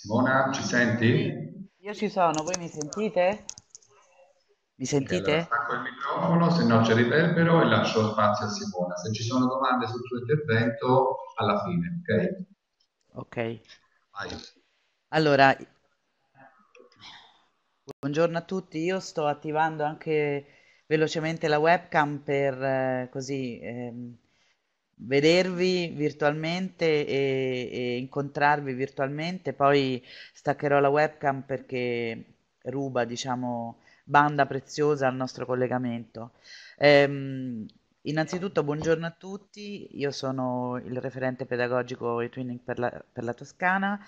Simona, ci senti? Io ci sono, voi mi sentite? Mi sentite? Allora, stacco il microfono, se no c'è riverbero e lascio spazio a Simona. Se ci sono domande sul tuo intervento, alla fine, ok? Ok. Vai. Allora, buongiorno a tutti. Io sto attivando anche velocemente la webcam per eh, così... Ehm, vedervi virtualmente e, e, incontrarvi virtualmente. Poi staccherò la webcam perché ruba, diciamo, banda preziosa al nostro collegamento. Ehm, innanzitutto, buongiorno a tutti. Io sono il referente pedagogico e Twinning per la, per la Toscana.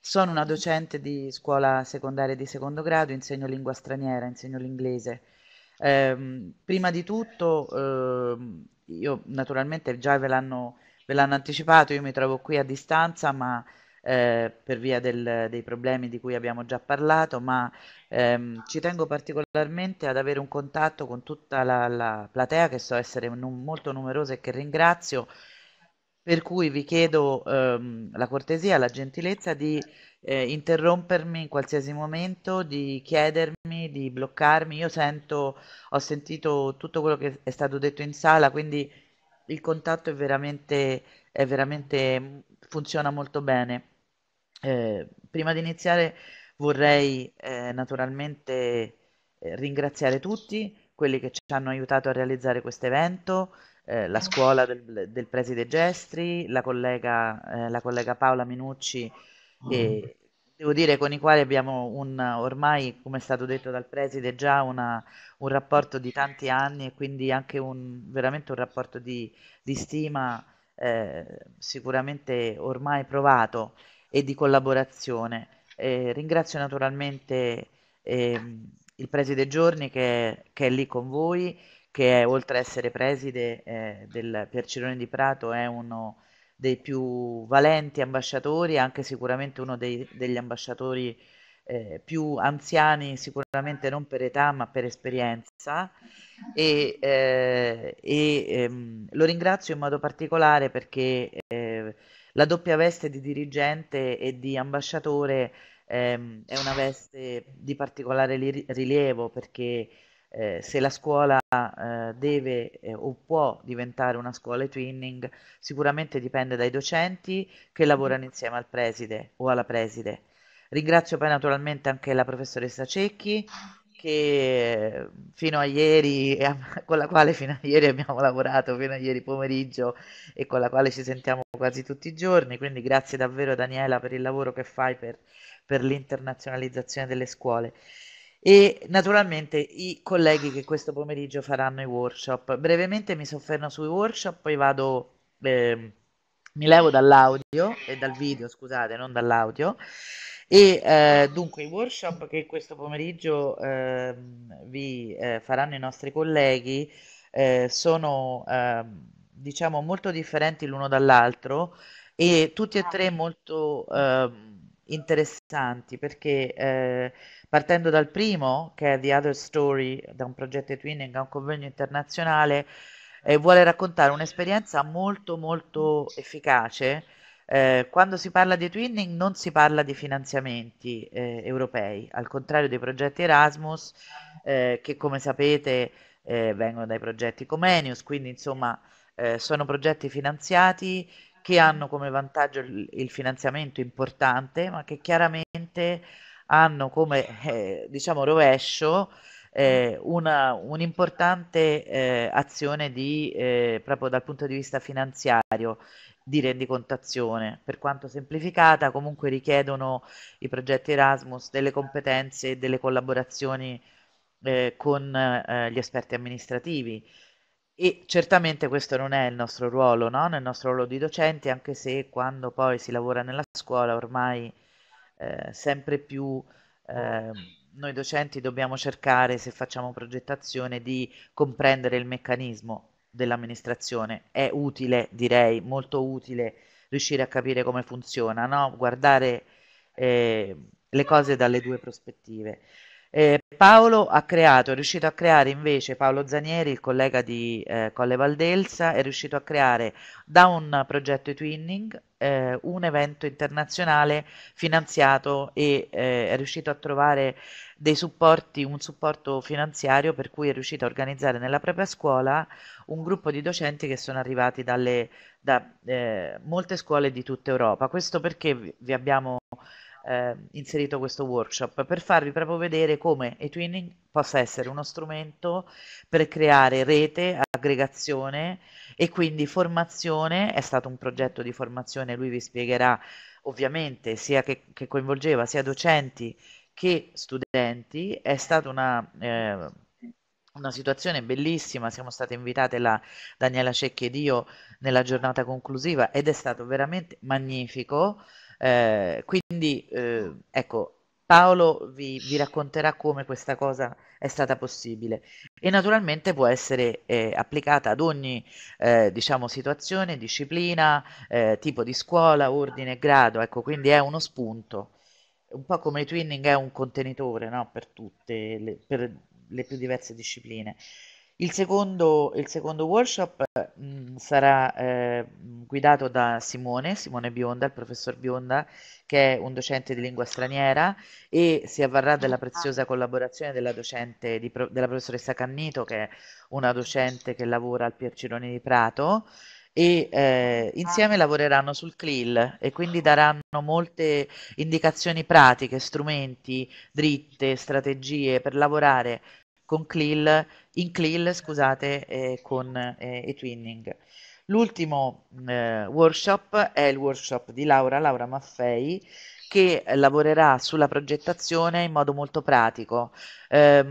Sono una docente di scuola secondaria di secondo grado, insegno lingua straniera, insegno l'inglese. Ehm, prima di tutto, ehm, io naturalmente già ve l'hanno, anticipato, io mi trovo qui a distanza, ma eh, per via del, dei problemi di cui abbiamo già parlato, ma ehm, ci tengo particolarmente ad avere un contatto con tutta la, la platea, che so essere non, molto numerosa e che ringrazio, per cui vi chiedo ehm, la cortesia, la gentilezza di eh, interrompermi in qualsiasi momento, di chiedermi, di bloccarmi. Io sento, ho sentito tutto quello che è stato detto in sala, quindi il contatto è veramente, è veramente mm, funziona molto bene. Eh, prima di iniziare vorrei eh, naturalmente eh, ringraziare tutti quelli che ci hanno aiutato a realizzare questo evento, eh, la scuola del, del preside Gestri, la collega, eh, la collega Paola Minucci, ah. e, devo dire con i quali abbiamo un, ormai, come è stato detto dal preside, già una, un rapporto di tanti anni e quindi anche un, veramente un rapporto di, di stima eh, sicuramente ormai provato e di collaborazione. Eh, ringrazio naturalmente eh, il preside Giorni che, che, è lì con voi che è, oltre ad essere preside eh, del Piercirone di Prato, è uno dei più valenti ambasciatori, anche sicuramente uno dei, degli ambasciatori eh, più anziani, sicuramente non per età ma per esperienza. E, eh, e ehm, lo ringrazio in modo particolare perché eh, la doppia veste di dirigente e di ambasciatore ehm, è una veste di particolare rilievo perché eh, se la scuola eh, deve eh, o può diventare una scuola e twinning sicuramente dipende dai docenti che lavorano insieme al preside o alla preside. Ringrazio poi naturalmente anche la professoressa Cecchi che fino a ieri, con la quale fino a ieri abbiamo lavorato, fino a ieri pomeriggio e con la quale ci sentiamo quasi tutti i giorni, quindi grazie davvero Daniela per il lavoro che fai per, per l'internazionalizzazione delle scuole e naturalmente i colleghi che questo pomeriggio faranno i workshop. Brevemente mi soffermo sui workshop, poi vado, eh, mi levo dall'audio e dal video, scusate, non dall'audio. E eh, dunque i workshop che questo pomeriggio ehm, eh, vi faranno i nostri colleghi eh, sono ehm, diciamo molto differenti l'uno dall'altro e tutti e tre molto ehm, interessanti perché eh, partendo dal primo, che è The Other Story, da un progetto di Twinning a un convegno internazionale, eh, vuole raccontare un'esperienza molto molto efficace. Eh, quando si parla di twinning non si parla di finanziamenti eh, europei, al contrario dei progetti Erasmus eh, che come sapete eh, vengono dai progetti Comenius, quindi insomma sono progetti finanziati che hanno come vantaggio il, il finanziamento importante, ma che chiaramente hanno come eh, diciamo rovescio eh, un'importante eh, azione di, eh, proprio dal punto di vista finanziario di rendicontazione, per quanto semplificata, comunque richiedono i progetti Erasmus delle competenze e delle collaborazioni eh, con eh, gli esperti amministrativi. E certamente questo non è il nostro ruolo, no? nel nostro ruolo di docenti, anche se quando poi si lavora nella scuola ormai eh, sempre più eh, noi docenti dobbiamo cercare, se facciamo progettazione, di comprendere il meccanismo dell'amministrazione. È utile, direi, molto utile riuscire a capire come funziona, no? guardare eh, le cose dalle due prospettive. Eh, Paolo ha creato, è riuscito a creare invece, Paolo Zanieri, il collega di eh, Colle Valdelsa, è riuscito a creare da un progetto Twinning eh, un evento internazionale finanziato e eh, è riuscito a trovare dei supporti, un supporto finanziario per cui è riuscito a organizzare nella propria scuola un gruppo di docenti che sono arrivati dalle, da eh, molte scuole di tutta Europa. Questo perché vi abbiamo eh, inserito questo workshop per farvi proprio vedere come eTwinning possa essere uno strumento per creare rete, aggregazione e quindi formazione. È stato un progetto di formazione, lui vi spiegherà ovviamente sia che, che coinvolgeva sia docenti che studenti. È stata una... Eh, una situazione bellissima, siamo state invitate la Daniela Cecchi ed io nella giornata conclusiva ed è stato veramente magnifico. Eh, quindi, eh, mm. ecco, Paolo vi, vi, racconterà come questa cosa è stata possibile e naturalmente può essere eh, applicata ad ogni eh, diciamo, situazione, disciplina, eh, tipo di scuola, ordine e grado, ecco, quindi è uno spunto, un po' come i twinning è un contenitore no? per tutte, le, per le più diverse discipline. Il secondo, il secondo workshop mh, mm, sarà eh, guidato da Simone, Simone Bionda, il professor Bionda, che è un docente di lingua straniera e si avvarrà della preziosa collaborazione della, docente di, della professoressa Cannito, che è una docente che lavora al Piercironi di Prato e eh, insieme ah. lavoreranno sul CLIL e quindi daranno molte indicazioni pratiche, strumenti, dritte, strategie per lavorare con CLIL in CLIL scusate, eh, con eh, e Twinning. L'ultimo eh, workshop è il workshop di Laura, Laura Maffei, che lavorerà sulla progettazione in modo molto pratico. Eh,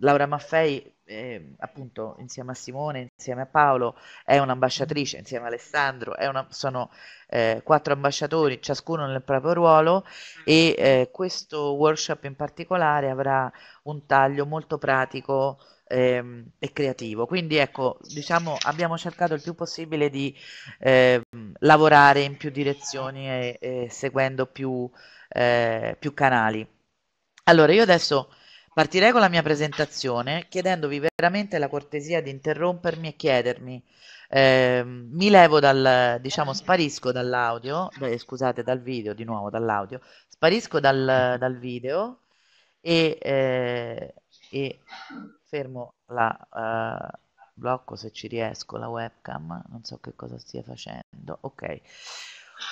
Laura Maffei, eh, appunto, insieme a Simone, insieme a Paolo, è un'ambasciatrice, insieme a Alessandro, una, sono eh, quattro ambasciatori, ciascuno nel proprio ruolo e eh, questo workshop in particolare avrà un taglio molto pratico e ehm, creativo. Quindi ecco, diciamo, abbiamo cercato il più possibile di eh, lavorare in più direzioni e, e seguendo più, eh, più canali. Allora, io adesso partirei con la mia presentazione chiedendovi veramente la cortesia di interrompermi e chiedermi. Ehm, mi levo dal, diciamo, sparisco dall'audio, scusate, dal video, di nuovo dall'audio, sparisco dal, dal video e, eh, e fermo la uh, blocco se ci riesco la webcam, non so che cosa stia facendo. Ok.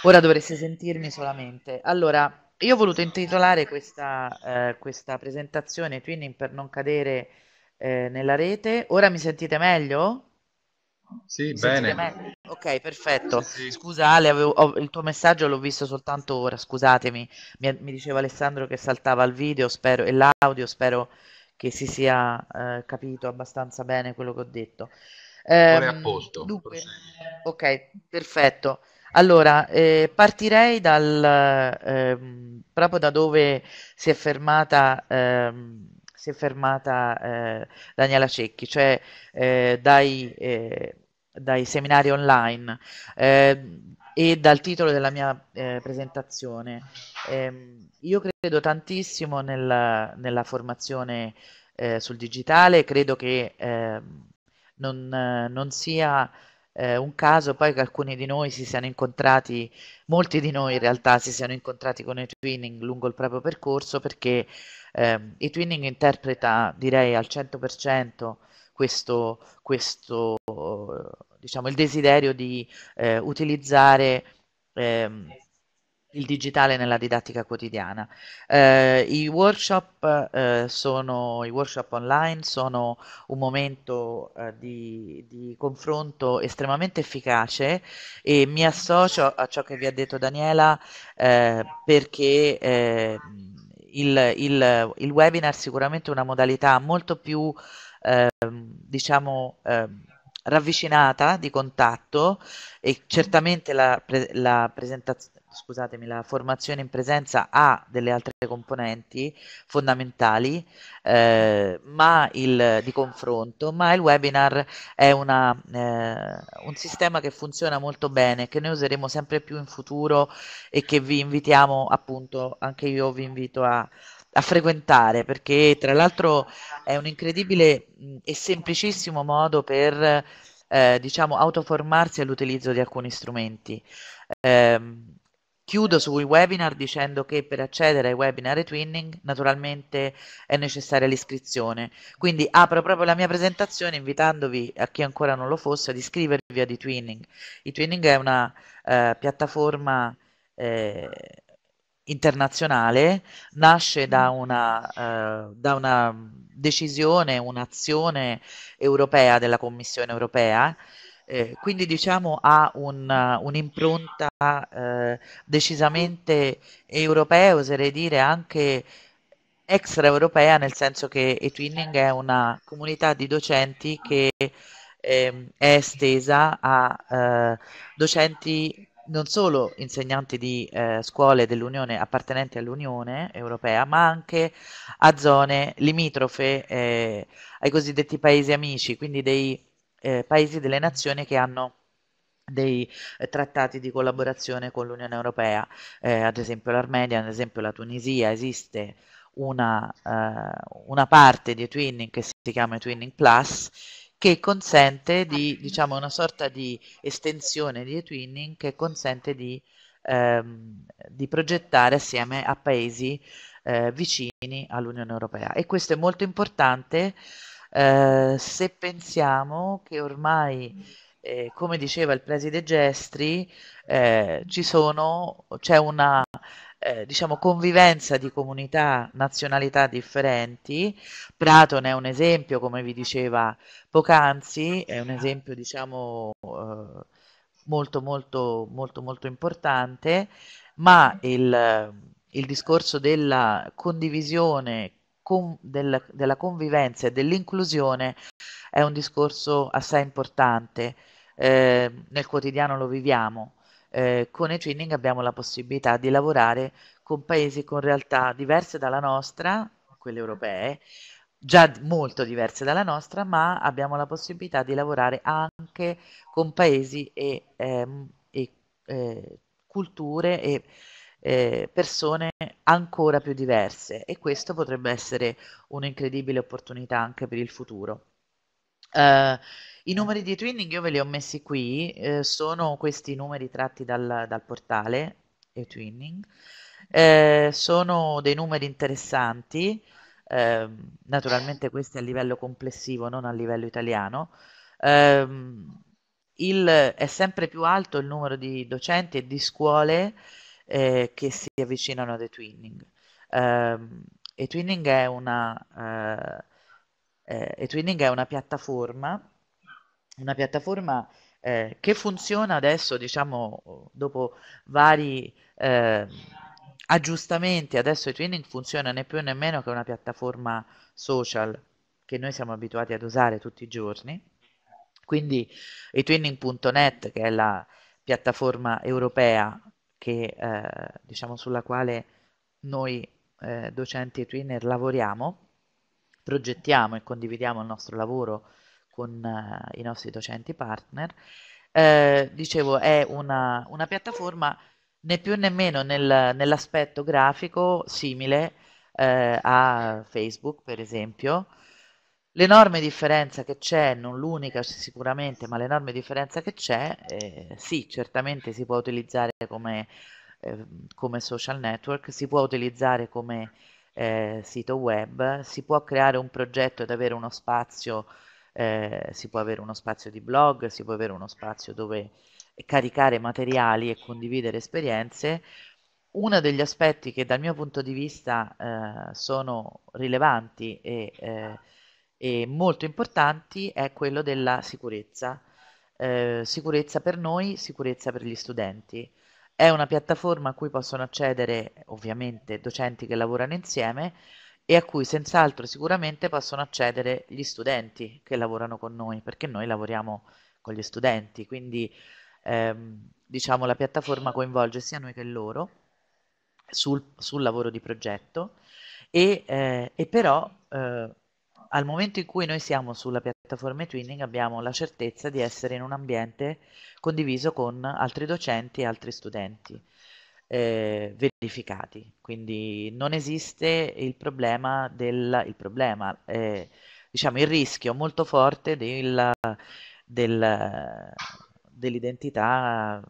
Ora dovreste sentirmi solamente. Allora, io ho voluto intitolare questa, uh, questa presentazione Twinning per non cadere uh, nella rete. Ora mi sentite meglio? Sì, mi bene. Me ok, perfetto. Sì, sì. Scusa Ale, avevo, ho, il tuo messaggio l'ho visto soltanto ora, scusatemi. Mi, mi, diceva Alessandro che saltava il video spero, e l'audio, spero che si sia eh, capito abbastanza bene quello che ho detto. è a ehm, posto. Dunque, ok, perfetto. Allora, eh, partirei dal, ehm, proprio da dove si è fermata, ehm, si è fermata eh, Daniela Cecchi, cioè eh, dai, eh, dai, seminari online. Ehm, e dal titolo della mia eh, presentazione. Eh, io credo tantissimo nella, nella formazione eh, sul digitale, credo che ehm, non, non, sia eh, un caso poi che alcuni di noi si siano incontrati, molti di noi in realtà si siano incontrati con i twinning lungo il proprio percorso perché ehm, i twinning interpreta direi al 100% questo, questo diciamo, il desiderio di eh, utilizzare ehm, il digitale nella didattica quotidiana. Eh, i, workshop, eh, sono, I workshop online sono un momento eh, di, di, confronto estremamente efficace e mi associo a ciò che vi ha detto Daniela eh, perché eh, il, il, il, webinar è sicuramente una modalità molto più ehm, diciamo ehm, ravvicinata di contatto e certamente la, pre- la presentazione scusatemi, la formazione in presenza ha delle altre componenti fondamentali eh, ma il, di confronto, ma il webinar è una, eh, un sistema che funziona molto bene, che noi useremo sempre più in futuro e che vi invitiamo appunto, anche io vi invito a, a frequentare perché tra l'altro è un incredibile e semplicissimo modo per eh, diciamo autoformarsi all'utilizzo di alcuni strumenti. Eh, chiudo sui webinar dicendo che per accedere ai webinar e twinning naturalmente è necessaria l'iscrizione. Quindi apro proprio la mia presentazione invitandovi a chi ancora non lo fosse ad iscrivervi a di twinning. I twinning è una eh, piattaforma eh, internazionale nasce da mm. una, eh, da una decisione, un'azione europea della Commissione europea, eh, quindi diciamo ha un, un'impronta eh, decisamente europea, oserei dire anche extraeuropea, nel senso che eTwinning è una comunità di docenti che ehm, è estesa a eh, docenti non solo insegnanti di eh, scuole dell'Unione appartenenti all'Unione Europea, ma anche a zone limitrofe eh, ai cosiddetti paesi amici, quindi dei eh, paesi delle nazioni che hanno dei eh, trattati di collaborazione con l'Unione Europea, eh, ad esempio l'Armenia, ad esempio la Tunisia, esiste una, eh, una parte di Twinning che si chiama Twinning Plus che consente ah. di, diciamo, una sorta di estensione di e-twinning che consente di, ehm, di progettare assieme a paesi eh, vicini all'Unione Europea. E questo è molto importante eh, se pensiamo che ormai, eh, come diceva il preside Gestri, eh, ci sono, c'è una eh, diciamo, convivenza di comunità, nazionalità differenti. Prato è un esempio, come vi diceva poc'anzi, è un esempio diciamo, eh, molto, molto, molto, molto importante, ma il, il discorso della condivisione, con, del, della convivenza e dell'inclusione è un discorso assai importante. Eh, nel quotidiano lo viviamo, eh, con e training abbiamo la possibilità di lavorare con paesi con realtà diverse dalla nostra, quelle europee, già molto diverse dalla nostra, ma abbiamo la possibilità di lavorare anche con paesi e, ehm, e eh, culture e eh, persone ancora più diverse e questo potrebbe essere un'incredibile opportunità anche per il futuro. Eh, i numeri di Twinning io ve li ho messi qui, eh, sono questi numeri tratti dal, dal portale e Twinning, eh, sono dei numeri interessanti, eh, naturalmente questi a livello complessivo, non a livello italiano. Ehm, il, è sempre più alto il numero di docenti e di scuole eh, che si avvicinano ad e Twinning. Ehm, e Twinning è una eh, eh, e è una piattaforma, una piattaforma eh, che funziona adesso, diciamo, dopo vari eh, aggiustamenti, adesso eTwinning funziona né più né meno che una piattaforma social che noi siamo abituati ad usare tutti i giorni. Quindi etwinning.net, che è la piattaforma europea che, eh, diciamo, sulla quale noi eh, docenti eTwinner lavoriamo, progettiamo e condividiamo il nostro lavoro con uh, i nostri docenti partner. Eh, dicevo, è una, una, piattaforma né più né meno nel, nell'aspetto grafico simile eh, a Facebook, per esempio. L'enorme differenza che c'è, non l'unica sicuramente, ma l'enorme differenza che c'è, eh, sì, certamente si può utilizzare come, eh, come social network, si può utilizzare come eh, sito web, si può creare un progetto ed avere uno spazio, eh, si può avere uno spazio di blog, si può avere uno spazio dove caricare materiali e condividere esperienze. Uno degli aspetti che dal mio punto di vista eh, sono rilevanti e, eh, e, molto importanti è quello della sicurezza. Eh, sicurezza per noi, sicurezza per gli studenti. È una piattaforma a cui possono accedere ovviamente docenti che lavorano insieme e a cui senz'altro sicuramente possono accedere gli studenti che lavorano con noi, perché noi lavoriamo con gli studenti, quindi ehm, diciamo la piattaforma coinvolge sia noi che loro sul, sul lavoro di progetto e, eh, e però eh, al momento in cui noi siamo sulla piattaforma Twinning abbiamo la certezza di essere in un ambiente condiviso con altri docenti e altri studenti eh, verificati. Quindi non esiste il problema, del, il, problema eh, diciamo, il rischio molto forte del, del, dell'identità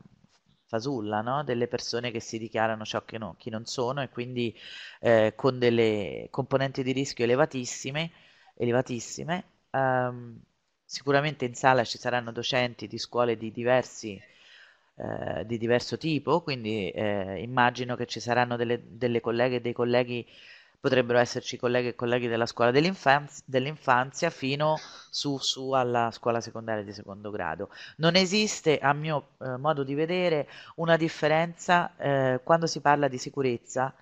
fasulla no? delle persone che si dichiarano ciò che no, chi non sono e quindi eh, con delle componenti di rischio elevatissime elevatissime. Um, sicuramente in sala ci saranno docenti di scuole di, diversi, eh, di diverso tipo, quindi eh, immagino che ci saranno delle, delle colleghe e dei colleghi, potrebbero esserci colleghe e colleghi della scuola dell'infanzia, dell'infanzia fino su, su, alla scuola secondaria di secondo grado. Non esiste, a mio eh, modo di vedere, una differenza eh, quando si parla di sicurezza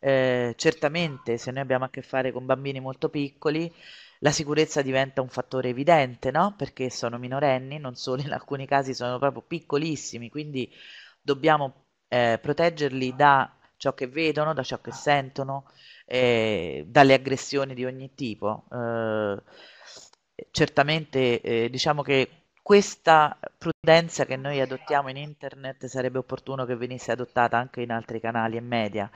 eh, certamente se noi abbiamo a che fare con bambini molto piccoli, la sicurezza diventa un fattore evidente, no? Perché sono minorenni, non solo in alcuni casi sono proprio piccolissimi, quindi dobbiamo eh, proteggerli da ciò che vedono, da ciò che sentono, eh, dalle aggressioni di ogni tipo. Eh, certamente eh, diciamo che questa prudenza che noi adottiamo in internet sarebbe opportuno che venisse adottata anche in altri canali e media,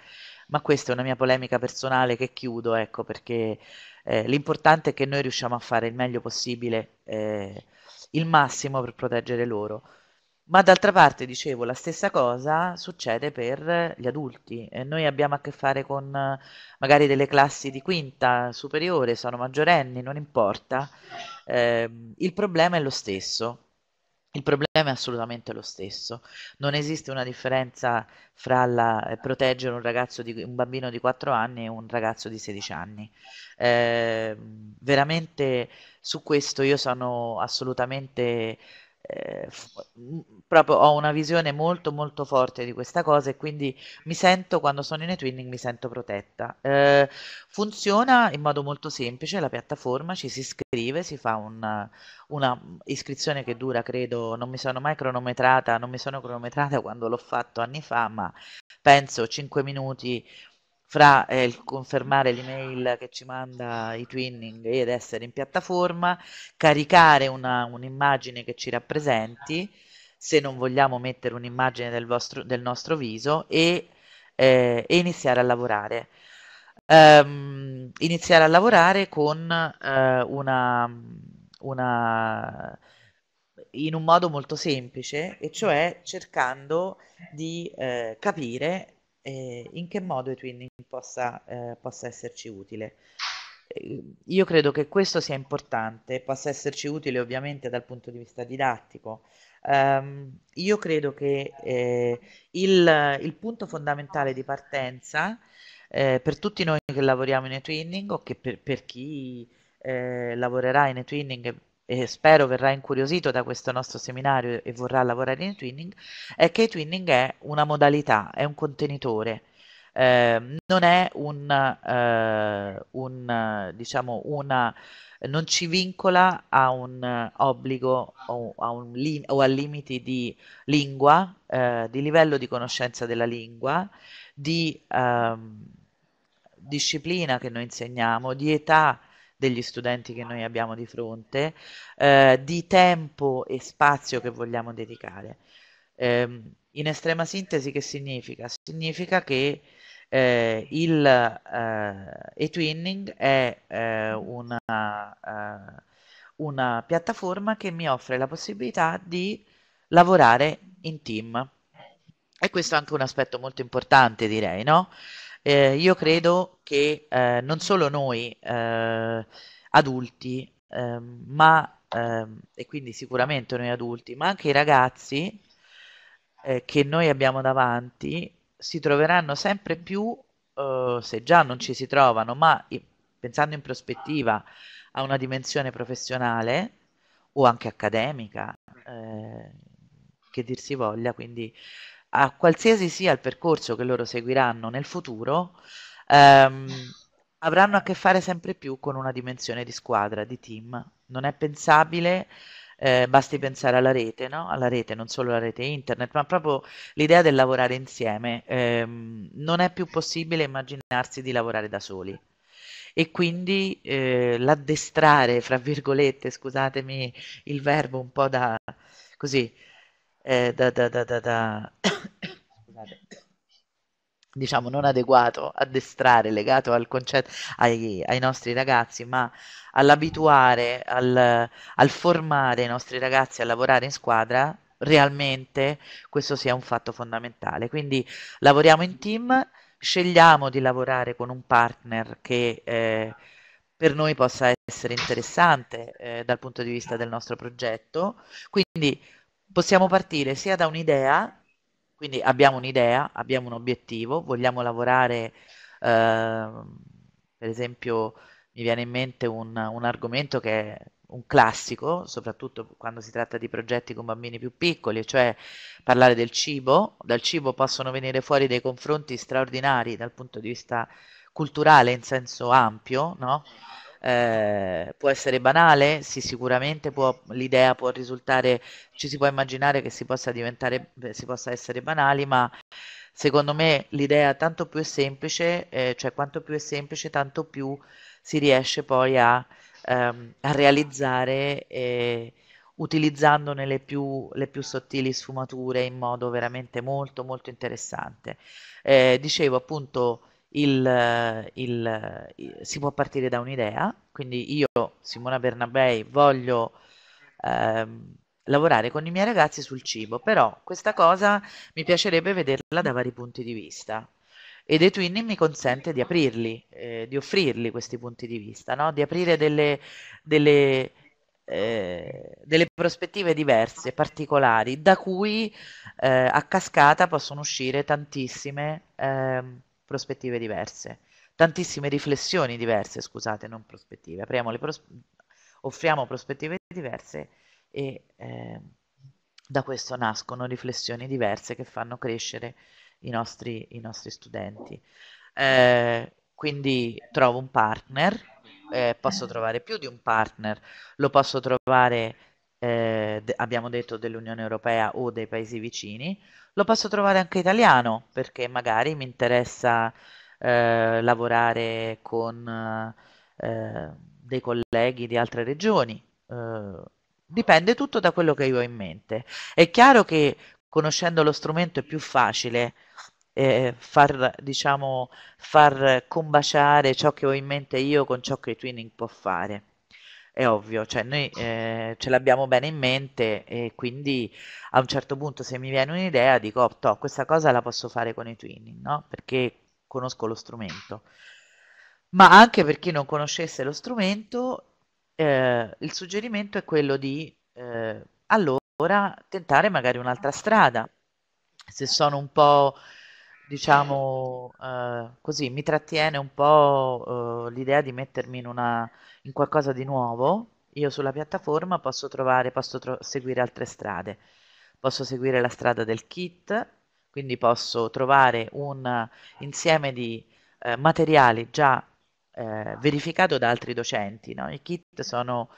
ma questa è una mia polemica personale che chiudo, ecco, perché eh, l'importante è che noi riusciamo a fare il meglio possibile, eh, il massimo per proteggere loro. Ma d'altra parte, dicevo, la stessa cosa succede per gli adulti. Eh, noi abbiamo a che fare con eh, magari delle classi di quinta, superiore, sono maggiorenni, non importa. Eh, il problema è lo stesso. Il problema è assolutamente lo stesso. Non esiste una differenza fra la, eh, proteggere un, di, un, bambino di 4 anni e un ragazzo di 16 anni. Ehm, veramente su questo io sono assolutamente eh, mm, proprio ho una visione molto molto forte di questa cosa e quindi mi sento quando sono in e-twinning mi sento protetta. Eh, funziona in modo molto semplice la piattaforma, ci si iscrive, si fa un, una iscrizione che dura, credo, non mi sono mai cronometrata, non mi sono cronometrata quando l'ho fatto anni fa, ma penso 5 minuti fra eh, il confermare l'email che ci manda i twinning ed essere in piattaforma, caricare una, un'immagine che ci rappresenti, se non vogliamo mettere un'immagine del, vostro, del nostro viso, e, eh, e, iniziare a lavorare. Um, iniziare a lavorare con eh, una, una in un modo molto semplice, e cioè cercando di eh, capire eh, in che modo i twinning possa, eh, possa esserci utile. Eh, io credo che questo sia importante, possa esserci utile ovviamente dal punto di vista didattico, Um, io credo che eh, il, il, punto fondamentale di partenza eh, per tutti noi che lavoriamo in e-twinning o che per, per chi eh, lavorerà in e-twinning e spero verrà incuriosito da questo nostro seminario e vorrà lavorare in twinning, è che twinning è una modalità, è un contenitore, eh, non è un, eh, un diciamo una non ci vincola a un obbligo o, a, un li- o a limiti di lingua, eh, di livello di conoscenza della lingua, di ehm, disciplina che noi insegniamo, di età degli studenti che noi abbiamo di fronte, eh, di tempo e spazio che vogliamo dedicare. Eh, in estrema sintesi che significa? Significa che eh, il eh, e-twinning è eh, una, eh, una, piattaforma che mi offre la possibilità di lavorare in team. E questo è anche un aspetto molto importante, direi, no? Eh, io credo che eh, non solo noi eh, adulti, ehm, ma ehm, e quindi sicuramente noi adulti, ma anche i ragazzi eh, che noi abbiamo davanti si troveranno sempre più, eh, se già non ci si trovano, ma pensando in prospettiva a una dimensione professionale o anche accademica, eh, che dir si voglia, quindi a qualsiasi sia il percorso che loro seguiranno nel futuro, ehm, avranno a che fare sempre più con una dimensione di squadra, di team. Non è pensabile, eh, basti pensare alla rete, no? alla rete, non solo alla rete internet, ma proprio l'idea del lavorare insieme. Ehm, non è più possibile immaginarsi di lavorare da soli e quindi eh, l'addestrare, fra virgolette, scusatemi il verbo un po' da così, eh, da, da, da, diciamo non adeguato, addestrare, legato al concetto, ai, ai nostri ragazzi, ma all'abituare, al, al formare i nostri ragazzi a lavorare in squadra, realmente questo sia un fatto fondamentale. Quindi lavoriamo in team, scegliamo di lavorare con un partner che eh, per noi possa essere interessante eh, dal punto di vista del nostro progetto, quindi possiamo partire sia da un'idea, quindi abbiamo un'idea, abbiamo un obiettivo, vogliamo lavorare, eh, per esempio mi viene in mente un, un argomento che è un classico, soprattutto quando si tratta di progetti con bambini più piccoli, cioè parlare del cibo. Dal cibo possono venire fuori dei confronti straordinari dal punto di vista culturale in senso ampio, no? Eh, può essere banale, sì sicuramente può, l'idea può risultare, ci si può immaginare che si possa, diventare, si possa essere banali, ma secondo me l'idea tanto più è semplice, eh, cioè quanto più è semplice tanto più si riesce poi a, ehm, a realizzare eh, utilizzandone le più, le più, sottili sfumature in modo veramente molto molto interessante. Eh, dicevo appunto il, il, si può partire da un'idea, quindi io, Simona Bernabei, voglio ehm, lavorare con i miei ragazzi sul cibo, però questa cosa mi piacerebbe vederla da vari punti di vista. Ed Twinning mi consente di aprirli, eh, di offrirli questi punti di vista, no? di aprire delle, delle eh, delle prospettive diverse, particolari, da cui eh, a cascata possono uscire tantissime eh, prospettive diverse, tantissime riflessioni diverse, scusate, non prospettive, pros- offriamo prospettive diverse e eh, da questo nascono riflessioni diverse che fanno crescere i nostri, i nostri studenti. Eh, quindi trovo un partner, eh, posso trovare più di un partner, lo posso trovare eh, abbiamo detto dell'Unione Europea o dei paesi vicini, lo posso trovare anche italiano perché magari mi interessa eh, lavorare con eh, dei colleghi di altre regioni. Eh, dipende tutto da quello che io ho in mente. È chiaro che conoscendo lo strumento è più facile eh, far, diciamo, far combaciare ciò che ho in mente io con ciò che il Twinning può fare è ovvio, cioè noi eh, ce l'abbiamo bene in mente e quindi a un certo punto se mi viene un'idea dico, oh, toh, questa cosa la posso fare con i twinning, no? Perché conosco lo strumento. Ma anche per chi non conoscesse lo strumento, eh, il suggerimento è quello di eh, allora tentare magari un'altra strada. Se sono un po' diciamo eh, così, mi trattiene un po' eh, l'idea di mettermi in una in qualcosa di nuovo, io sulla piattaforma posso trovare, posso tro- seguire altre strade. Posso seguire la strada del kit, quindi posso trovare un insieme di eh, materiali già eh, verificato da altri docenti. No? I kit sono,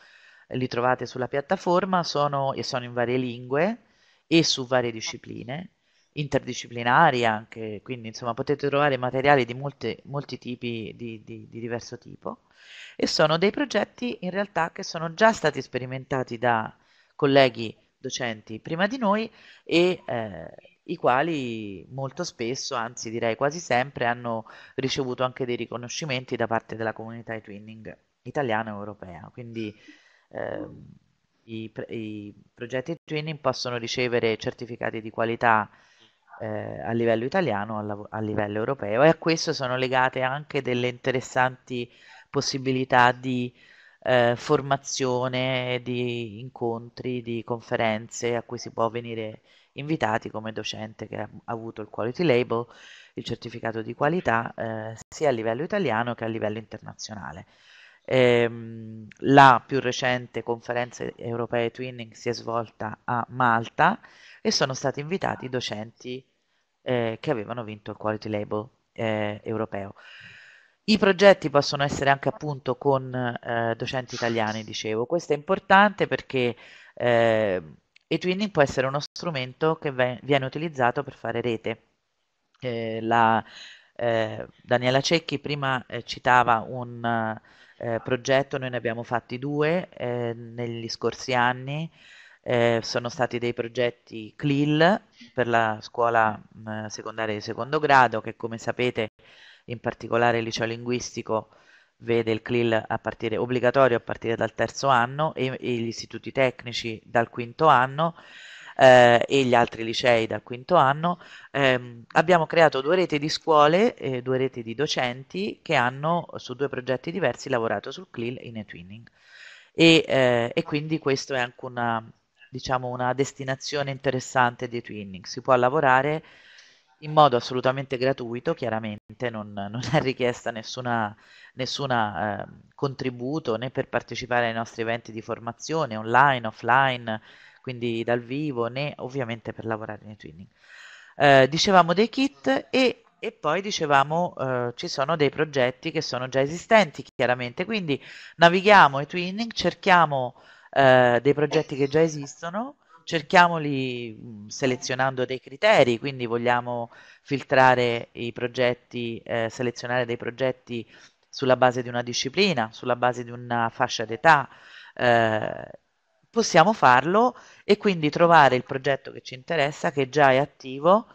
li trovate sulla piattaforma sono, e sono in varie lingue e su varie discipline interdisciplinari anche, quindi insomma potete trovare materiali di molte, molti tipi, di, di, di diverso tipo, e sono dei progetti in realtà che sono già stati sperimentati da colleghi docenti prima di noi e eh, i quali molto spesso, anzi direi quasi sempre, hanno ricevuto anche dei riconoscimenti da parte della comunità e twinning italiana e europea. Quindi eh, i, i, progetti twinning possono ricevere certificati di qualità eh, a livello italiano, alla, a livello europeo e a questo sono legate anche delle interessanti possibilità di eh, formazione, di incontri, di conferenze a cui si può venire invitati come docente che ha avuto il quality label, il certificato di qualità, eh, sia a livello italiano che a livello internazionale. Ehm, la più recente conferenza europea Twinning si è svolta a Malta e sono stati invitati i docenti eh, che avevano vinto il Quality Label eh, europeo. I progetti possono essere anche appunto con eh, docenti italiani, dicevo. Questo è importante perché eh, e può essere uno strumento che v- viene utilizzato per fare rete. Eh, la, eh, Daniela Cecchi prima eh, citava un eh, progetto, noi ne abbiamo fatti due eh, negli scorsi anni, eh, sono stati dei progetti CLIL per la scuola mh, mm, secondaria di secondo grado che come sapete in particolare il liceo linguistico vede il CLIL a partire, obbligatorio a partire dal terzo anno e, e gli istituti tecnici dal quinto anno eh, e gli altri licei dal quinto anno, ehm, abbiamo creato due reti di scuole, eh, due reti di docenti che hanno su due progetti diversi lavorato sul CLIL in e-twinning. E, eh, e quindi questa è anche una, diciamo, una destinazione interessante di e-twinning. Si può lavorare in modo assolutamente gratuito, chiaramente non, non è richiesta nessuna, nessuna eh, contributo né per partecipare ai nostri eventi di formazione online, offline, quindi dal vivo, né ovviamente per lavorare nei twinning. Eh, dicevamo dei kit e, e poi dicevamo eh, ci sono dei progetti che sono già esistenti chiaramente, quindi navighiamo i twinning, cerchiamo eh, dei progetti che già esistono, cerchiamoli mh, mm, selezionando dei criteri, quindi vogliamo filtrare i progetti, eh, selezionare dei progetti sulla base di una disciplina, sulla base di una fascia d'età, eh, possiamo farlo e quindi trovare il progetto che ci interessa, che già è attivo,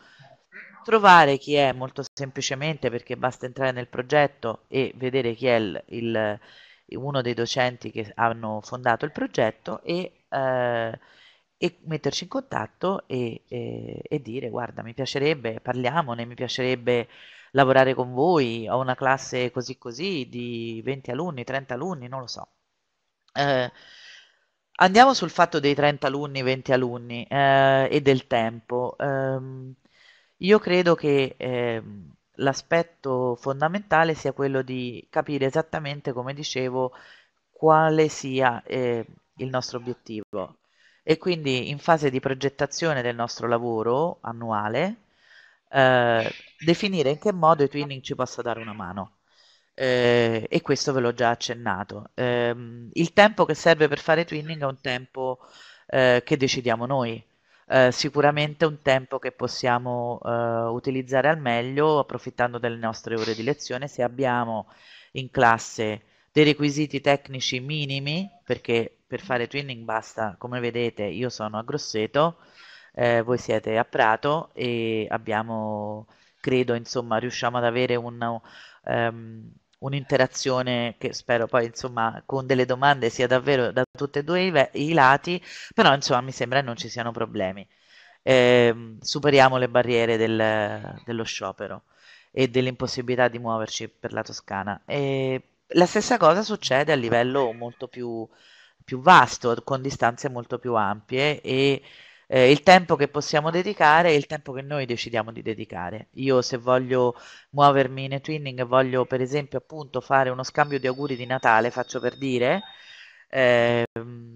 trovare chi è molto semplicemente perché basta entrare nel progetto e vedere chi è il, il, uno dei docenti che hanno fondato il progetto e, eh, e metterci in contatto e, e, e dire guarda mi piacerebbe, parliamone, mi piacerebbe lavorare con voi, ho una classe così così di 20 alunni, 30 alunni, non lo so. Eh, Andiamo sul fatto dei 30 alunni, 20 alunni eh, e del tempo. Um, io credo che eh, l'aspetto fondamentale sia quello di capire esattamente, come dicevo, quale sia eh, il nostro obiettivo. E quindi in fase di progettazione del nostro lavoro annuale, eh, definire in che modo i twinning ci possa dare una mano eh, e questo ve l'ho già accennato. Eh, il tempo che serve per fare twinning è un tempo eh, che decidiamo noi, eh, sicuramente un tempo che possiamo eh, utilizzare al meglio approfittando delle nostre ore di lezione se abbiamo in classe dei requisiti tecnici minimi, perché per fare twinning basta, come vedete io sono a Grosseto, eh, voi siete a Prato e abbiamo credo insomma riusciamo ad avere un, ehm, un'interazione che spero poi, insomma, con delle domande sia davvero da tutti e due i, lati, però insomma mi sembra che non ci siano problemi. Eh, superiamo le barriere del, dello sciopero e dell'impossibilità di muoverci per la Toscana. E la stessa cosa succede a livello molto più, più vasto, con distanze molto più ampie e eh, il tempo che possiamo dedicare e il tempo che noi decidiamo di dedicare. Io se voglio muovermi in twinning voglio per esempio appunto fare uno scambio di auguri di Natale, faccio per dire, eh,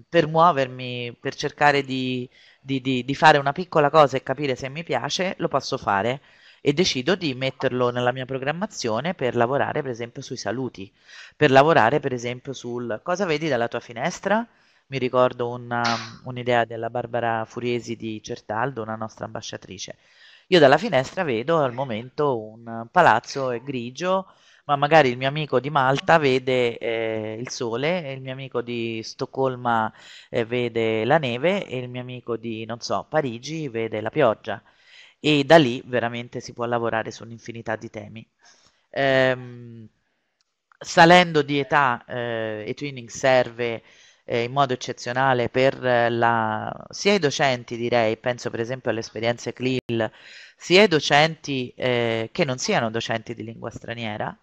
per muovermi, per cercare di, di, di, di fare una piccola cosa e capire se mi piace, lo posso fare e decido di metterlo nella mia programmazione per lavorare per esempio sui saluti, per lavorare per esempio sul cosa vedi dalla tua finestra, mi ricordo una, um, un'idea della Barbara Furiesi di Certaldo, una nostra ambasciatrice. Io dalla finestra vedo al momento un palazzo grigio, ma magari il mio amico di Malta vede eh, il sole, il mio amico di Stoccolma eh, vede la neve e il mio amico di, non so, Parigi vede la pioggia. E da lì veramente si può lavorare su un'infinità di temi. Ehm, salendo di età, eh, e twinning serve eh, in modo eccezionale per eh, la, sia i docenti, direi, penso per esempio alle esperienze CLIL, sia i docenti eh, che non siano docenti di lingua straniera,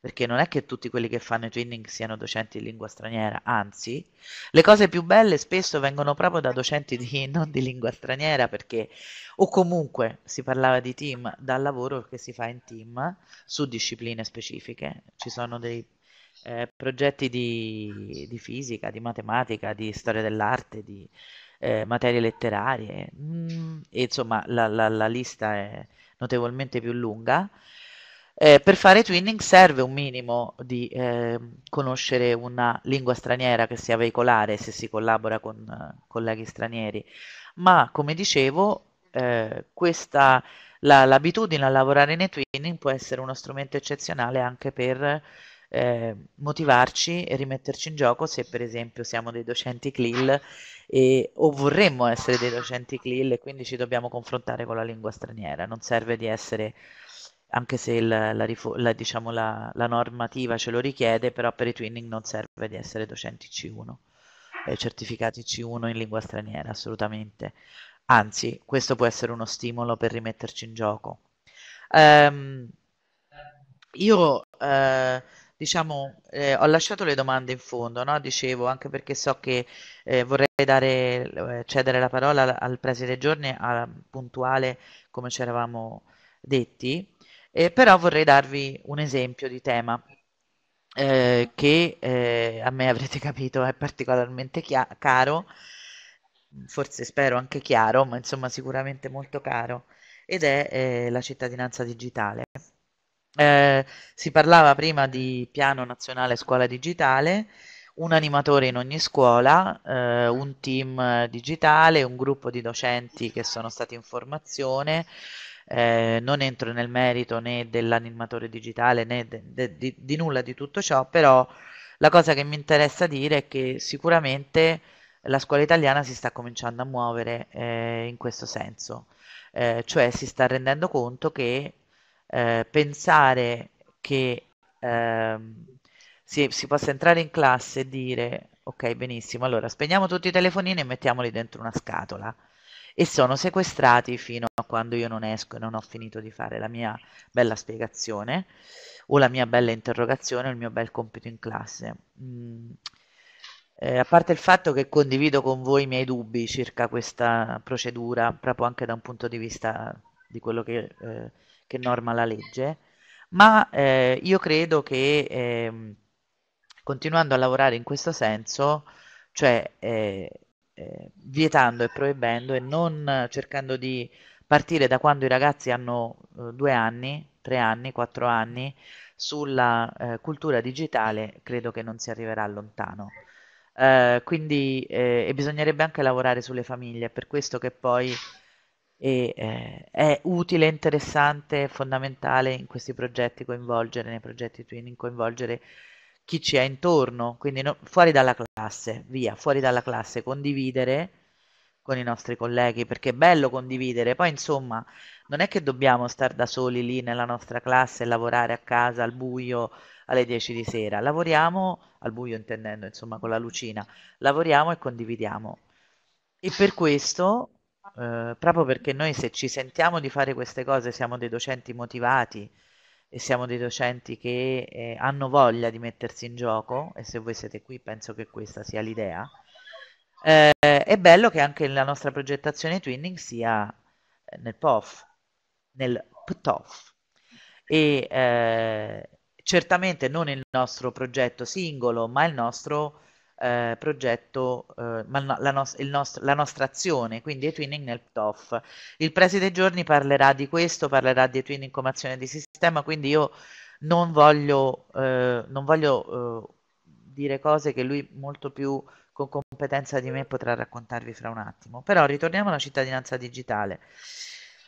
perché non è che tutti quelli che fanno i twinning siano docenti di lingua straniera, anzi, le cose più belle spesso vengono proprio da docenti di, non di lingua straniera, perché o comunque si parlava di team dal lavoro che si fa in team su discipline specifiche, ci sono dei eh, progetti di, di, fisica, di matematica, di storia dell'arte, di eh, materie letterarie. Mm, e insomma, la, la, la, lista è notevolmente più lunga. Eh, per fare twinning serve un minimo di eh, conoscere una lingua straniera che sia veicolare se si collabora con eh, colleghi stranieri, ma come dicevo, eh, questa, la, l'abitudine a lavorare nei twinning può essere uno strumento eccezionale anche per eh, motivarci e rimetterci in gioco se per esempio siamo dei docenti CLIL e, o vorremmo essere dei docenti CLIL e quindi ci dobbiamo confrontare con la lingua straniera. Non serve di essere anche se la, la, la, diciamo, la, normativa ce lo richiede, però per i twinning non serve di essere docenti C1, eh, certificati C1 in lingua straniera, assolutamente. Anzi, questo può essere uno stimolo per rimetterci in gioco. Um, io uh, diciamo, eh, ho lasciato le domande in fondo, no? dicevo, anche perché so che eh, vorrei dare, eh, cedere la parola al preside Giorni, a, puntuale come ci eravamo detti, eh, però vorrei darvi un esempio di tema eh, che eh, a me avrete capito è particolarmente caro, forse spero anche chiaro, ma insomma sicuramente molto caro, ed è eh, la cittadinanza digitale. Eh, si parlava prima di piano nazionale scuola digitale, un animatore in ogni scuola, eh, un team digitale, un gruppo di docenti che sono stati in formazione. Eh, non entro nel merito né dell'animatore digitale né de, de, di, di, nulla di tutto ciò, però la cosa che mi interessa dire è che sicuramente la scuola italiana si sta cominciando a muovere eh, in questo senso, eh, cioè si sta rendendo conto che eh, pensare che ehm, si, si possa entrare in classe e dire ok benissimo, allora spegniamo tutti i telefonini e mettiamoli dentro una scatola e sono sequestrati fino a quando io non esco e non ho finito di fare la mia bella spiegazione o la mia bella interrogazione o il mio bel compito in classe. Mm. Eh, a parte il fatto che condivido con voi i miei dubbi circa questa procedura, proprio anche da un punto di vista di quello che eh, che norma la legge, ma eh, io credo che eh, continuando a lavorare in questo senso, cioè eh, eh, vietando e proibendo e non cercando di partire da quando i ragazzi hanno eh, due anni, tre anni, quattro anni, sulla eh, cultura digitale, credo che non si arriverà lontano. quindi, e bisognerebbe anche lavorare sulle famiglie, è per questo che poi e eh, è utile, interessante, fondamentale in questi progetti coinvolgere, nei progetti twinning coinvolgere chi ci è intorno, quindi no, fuori dalla classe, via, fuori dalla classe, condividere con i nostri colleghi, perché è bello condividere, poi insomma non è che dobbiamo stare da soli lì nella nostra classe e lavorare a casa al buio alle 10 di sera, lavoriamo al buio intendendo insomma con la lucina, lavoriamo e condividiamo e per questo eh, proprio perché noi se ci sentiamo di fare queste cose siamo dei docenti motivati e siamo dei docenti che eh, hanno voglia di mettersi in gioco e se voi siete qui penso che questa sia l'idea. Eh, è bello che anche la nostra progettazione twinning sia eh, nel POF, nel PTOF e eh, certamente non il nostro progetto singolo ma il nostro eh, progetto, eh, no, la, nos nostro, la, nostra azione, quindi eTwinning nel PTOF. Il preside Giorni parlerà di questo, parlerà di eTwinning come azione di sistema, quindi io non voglio, eh, non voglio eh, dire cose che lui molto più con competenza di me potrà raccontarvi fra un attimo. Però ritorniamo alla cittadinanza digitale.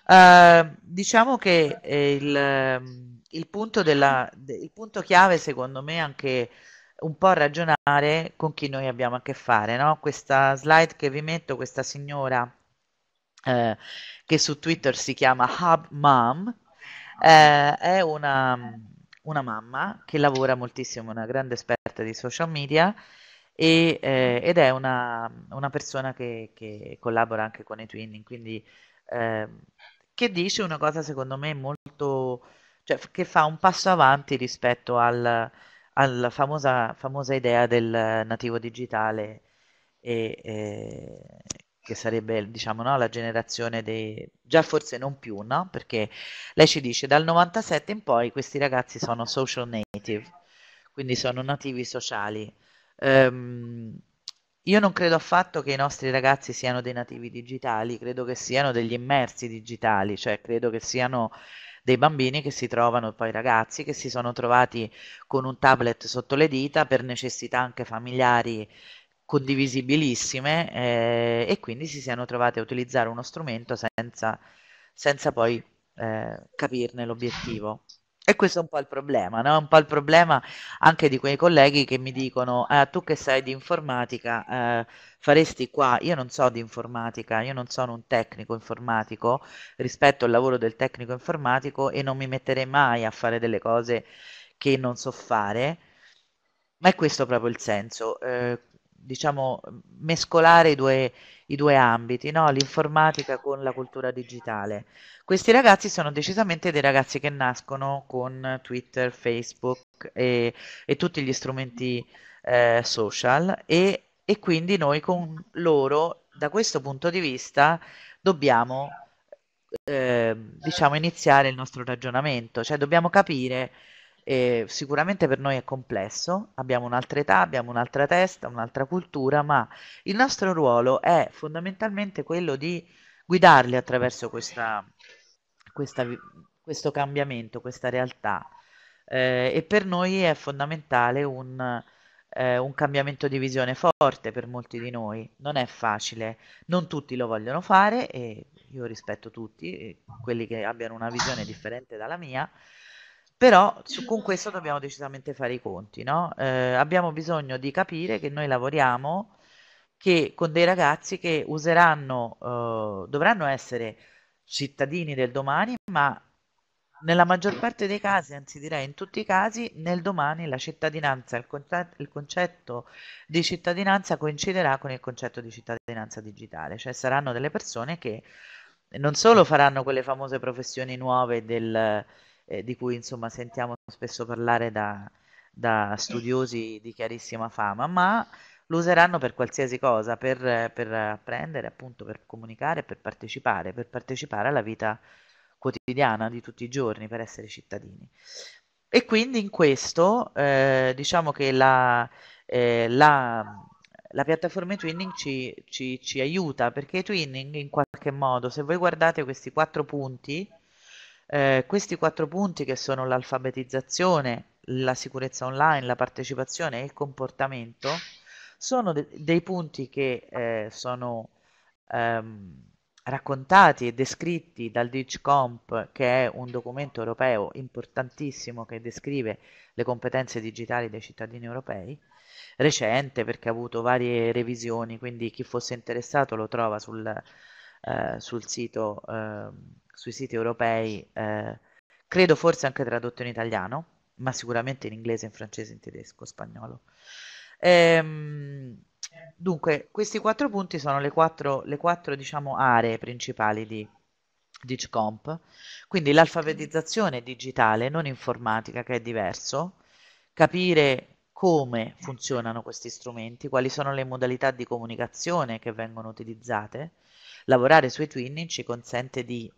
Uh, diciamo che eh, il, ehm, il, punto della, il, punto chiave, secondo me, anche un po' ragionare con chi noi abbiamo a che fare, no? Questa slide che vi metto, questa signora eh, che su Twitter si chiama Hub Mom, eh, è una, una, mamma che lavora moltissimo, una grande esperta di social media e, eh, ed è una, una persona che, che, collabora anche con i twinning, quindi ehm, che dice una cosa secondo me molto, cioè che fa un passo avanti rispetto al alla famosa, famosa idea del nativo digitale e, eh, che sarebbe diciamo no, la generazione dei già forse non più no perché lei ci dice dal 97 in poi questi ragazzi sono social native quindi sono nativi sociali um, io non credo affatto che i nostri ragazzi siano dei nativi digitali credo che siano degli immersi digitali cioè credo che siano dei bambini che si trovano, poi ragazzi che si sono trovati con un tablet sotto le dita per necessità anche familiari condivisibilissime eh, e quindi si siano trovati a utilizzare uno strumento senza, senza poi eh, capirne l'obiettivo. E questo è un po' il problema, no? un po' il problema anche di quei colleghi che mi dicono, eh, tu che sai di informatica, eh, faresti qua, io non so di informatica, io non sono un tecnico informatico, rispetto al lavoro del tecnico informatico e non mi metterei mai a fare delle cose che non so fare, ma è questo proprio il senso. Eh, diciamo, mescolare i due, i due ambiti, no? l'informatica con la cultura digitale. Questi ragazzi sono decisamente dei ragazzi che nascono con Twitter, Facebook e, e tutti gli strumenti eh, social e, e quindi noi con loro, da questo punto di vista, dobbiamo eh, diciamo, iniziare il nostro ragionamento, cioè dobbiamo capire eh, sicuramente per noi è complesso, abbiamo un'altra età, abbiamo un'altra testa, un'altra cultura, ma il nostro ruolo è fondamentalmente quello di guidarli attraverso questa, questa, questo cambiamento, questa realtà. Eh, e per noi è fondamentale un, eh, un cambiamento di visione forte per molti di noi. Non è facile, non tutti lo vogliono fare e io rispetto tutti, eh, quelli che abbiano una visione differente dalla mia, però su, con questo dobbiamo decisamente fare i conti, no? eh, abbiamo bisogno di capire che noi lavoriamo che, con dei ragazzi che useranno, eh, dovranno essere cittadini del domani, ma nella maggior parte dei casi, anzi direi in tutti i casi, nel domani la cittadinanza, il concetto, il concetto, di cittadinanza coinciderà con il concetto di cittadinanza digitale, cioè saranno delle persone che non solo faranno quelle famose professioni nuove del eh, di cui insomma sentiamo spesso parlare da, da, studiosi di chiarissima fama, ma lo useranno per qualsiasi cosa, per, per apprendere, appunto, per comunicare, per partecipare, per partecipare alla vita quotidiana di tutti i giorni, per essere cittadini. E quindi in questo eh, diciamo che la, eh, la, la piattaforma Twinning ci, ci, ci, aiuta perché Twinning in qualche modo, se voi guardate questi quattro punti eh, questi quattro punti che sono l'alfabetizzazione, la sicurezza online, la partecipazione e il comportamento sono de- dei punti che eh, sono ehm, raccontati e descritti dal DigComp, che è un documento europeo importantissimo che descrive le competenze digitali dei cittadini europei, recente perché ha avuto varie revisioni, quindi chi fosse interessato lo trova sul, eh, sul sito. Ehm, sui siti europei, eh, credo forse anche tradotto in italiano, ma sicuramente in inglese, in francese, in tedesco, spagnolo. Ehm, dunque, questi quattro punti sono le quattro, le quattro diciamo, aree principali di DigComp, quindi l'alfabetizzazione digitale, non informatica, che è diverso, capire come funzionano questi strumenti, quali sono le modalità di comunicazione che vengono utilizzate. Lavorare sui twinning ci consente di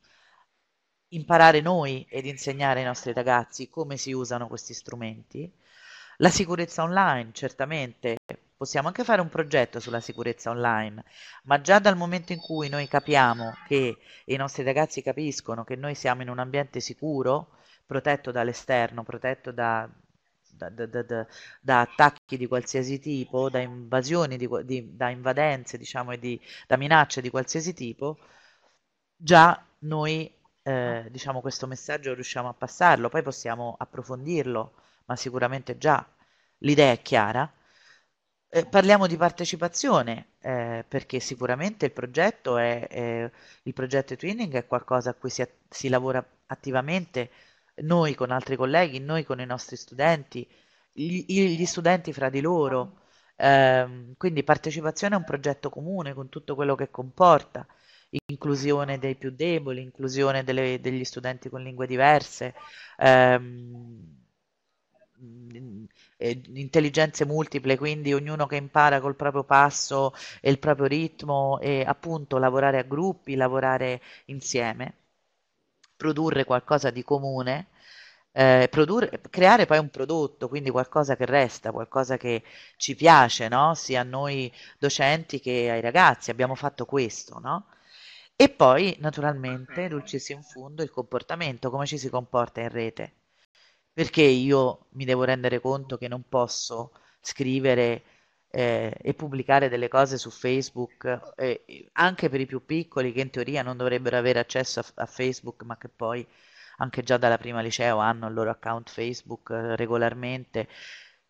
imparare noi ed insegnare ai nostri ragazzi come si usano questi strumenti. La sicurezza online, certamente, possiamo anche fare un progetto sulla sicurezza online, ma già dal momento in cui noi capiamo che i nostri ragazzi capiscono che noi siamo in un ambiente sicuro, protetto dall'esterno, protetto da, da, da, da attacchi di qualsiasi tipo, da invasioni, di, di, da invadenze, diciamo, e di, da minacce di qualsiasi tipo, già noi Ah. eh, diciamo, questo messaggio riusciamo a passarlo, poi possiamo approfondirlo, ma sicuramente già l'idea è chiara. Eh, parliamo di partecipazione, eh, perché sicuramente il progetto, è, è, il progetto Twinning è qualcosa a cui si, si, lavora attivamente noi con altri colleghi, noi con i nostri studenti, gli, gli studenti fra di loro. Eh, quindi partecipazione è un progetto comune con tutto quello che comporta inclusione dei più deboli, inclusione delle, degli studenti con lingue diverse, ehm, intelligenze multiple, quindi ognuno che impara col proprio passo e il proprio ritmo e appunto lavorare a gruppi, lavorare insieme, produrre qualcosa di comune. Eh, produrre, creare poi un prodotto, quindi qualcosa che resta, qualcosa che ci piace, no? sia a noi docenti che ai ragazzi. Abbiamo fatto questo, no? E poi, naturalmente, dulcis in fundo, il comportamento, come ci si comporta in rete. Perché io mi devo rendere conto che non posso scrivere eh, e pubblicare delle cose su Facebook, eh, anche per i più piccoli che in teoria non dovrebbero avere accesso a, a Facebook, ma che poi anche già dalla prima liceo hanno il loro account Facebook eh, regolarmente.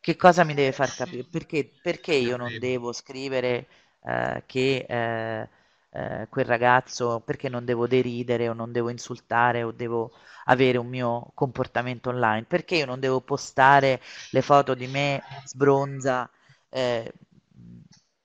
Che cosa mi deve far capire? Perché, perché io non devo scrivere eh, che eh, eh, quel ragazzo perché non devo deridere o non devo insultare o devo avere un mio comportamento online, perché io non devo postare le foto di me sbronza. Eh,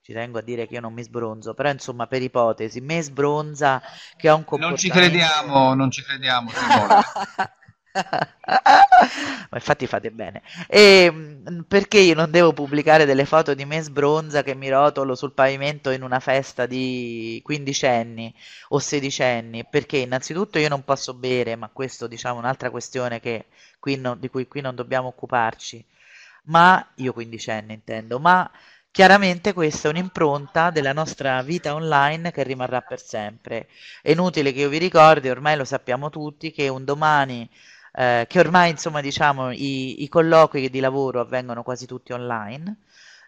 ci tengo a dire che io non mi sbronzo, però insomma per ipotesi, me sbronza che ho un comportamento... Non ci crediamo, non ci crediamo. ma infatti fate bene e, ehm, perché io non devo pubblicare delle foto di me sbronza che mi rotolo sul pavimento in una festa di quindicenni o sedicenni perché innanzitutto io non posso bere ma questo diciamo è un'altra questione che qui non, di cui qui non dobbiamo occuparci ma io quindicenne intendo ma Chiaramente questa è un'impronta della nostra vita online che rimarrà per sempre. È inutile che io vi ricordi, ormai lo sappiamo tutti, che un domani eh, che ormai insomma diciamo i, i, colloqui di lavoro avvengono quasi tutti online,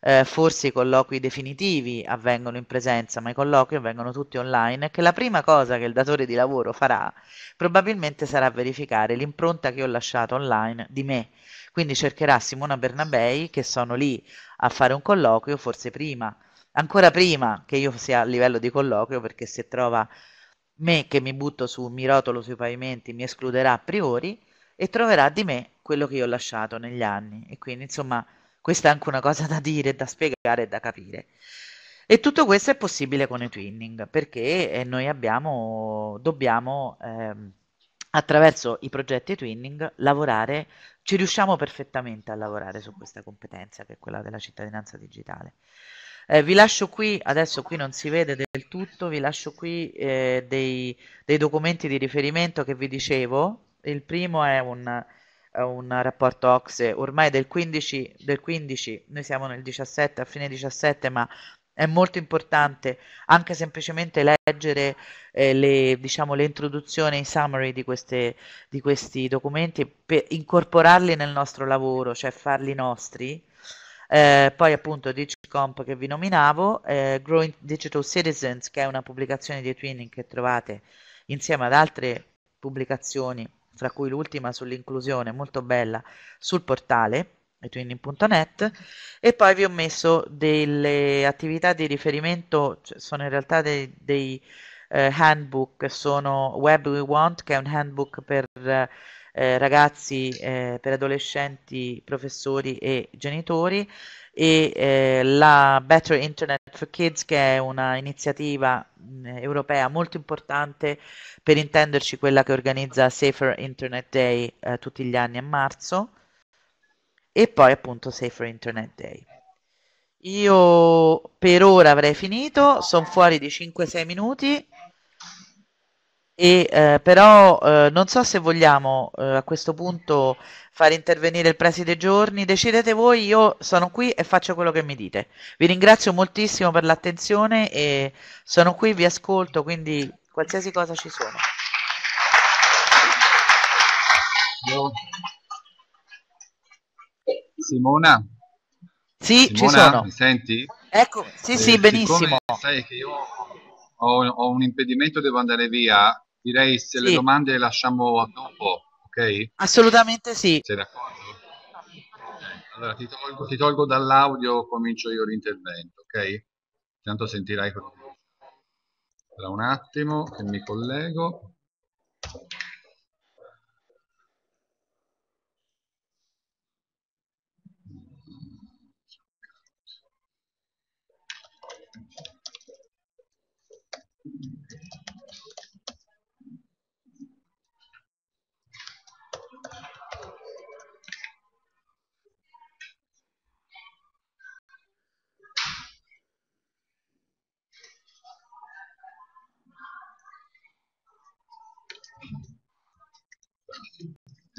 eh, forse i colloqui definitivi avvengono in presenza, ma i colloqui avvengono tutti online, che la prima cosa che il datore di lavoro farà probabilmente sarà verificare l'impronta che ho lasciato online di me. Quindi cercherà Simona Bernabei, che sono lì a fare un colloquio, forse prima, ancora prima che io sia a livello di colloquio, perché se trova me che mi butto su, mi rotolo sui pavimenti, mi escluderà a priori, e troverà di me quello che io ho lasciato negli anni. E quindi, insomma, questa è anche una cosa da dire, da spiegare e da capire. E tutto questo è possibile con i twinning, perché eh, noi abbiamo, dobbiamo, ehm, attraverso i progetti twinning, lavorare, ci riusciamo perfettamente a lavorare su questa competenza, che è quella della cittadinanza digitale. Eh, vi lascio qui, adesso qui non si vede del tutto, vi lascio qui eh, dei, dei documenti di riferimento che vi dicevo, il primo è un, è un rapporto OXE ormai del 15, del 15, noi siamo nel 17, a fine 17, ma è molto importante anche semplicemente leggere eh, le, diciamo, le introduzioni, i summary di, queste, di questi documenti per incorporarli nel nostro lavoro, cioè farli nostri. Eh, poi appunto DigiComp che vi nominavo, eh, Growing Digital Citizens che è una pubblicazione di Twinning che trovate insieme ad altre pubblicazioni fra cui l'ultima sull'inclusione, molto bella, sul portale etwinning.net e poi vi ho messo delle attività di riferimento, cioè sono in realtà dei, dei eh, handbook, sono Web We Want, che è un handbook per... Eh, eh, ragazzi, eh, per adolescenti, professori e genitori e eh, la Better Internet for Kids che è un'iniziativa mm, europea molto importante per intenderci quella che organizza Safer Internet Day eh, tutti gli anni a marzo e poi appunto Safer Internet Day. Io per ora avrei finito, sono fuori di 5-6 minuti e, eh, però eh, non so se vogliamo eh, a questo punto far intervenire il preside Giorni, decidete voi, io sono qui e faccio quello che mi dite. Vi ringrazio moltissimo per l'attenzione e sono qui, vi ascolto, quindi qualsiasi cosa ci sono. Simona? Sì, Simona, ci sono. Mi senti? Ecco, sì, sì, eh, benissimo. Sai che io ho, ho un impedimento, devo andare via direi se sì. le domande le lasciamo a dopo, ok? Assolutamente sì. Sei d'accordo? Allora ti tolgo, ti tolgo dall'audio, comincio io l'intervento, ok? Intanto sentirai quello. Tra un attimo che mi collego.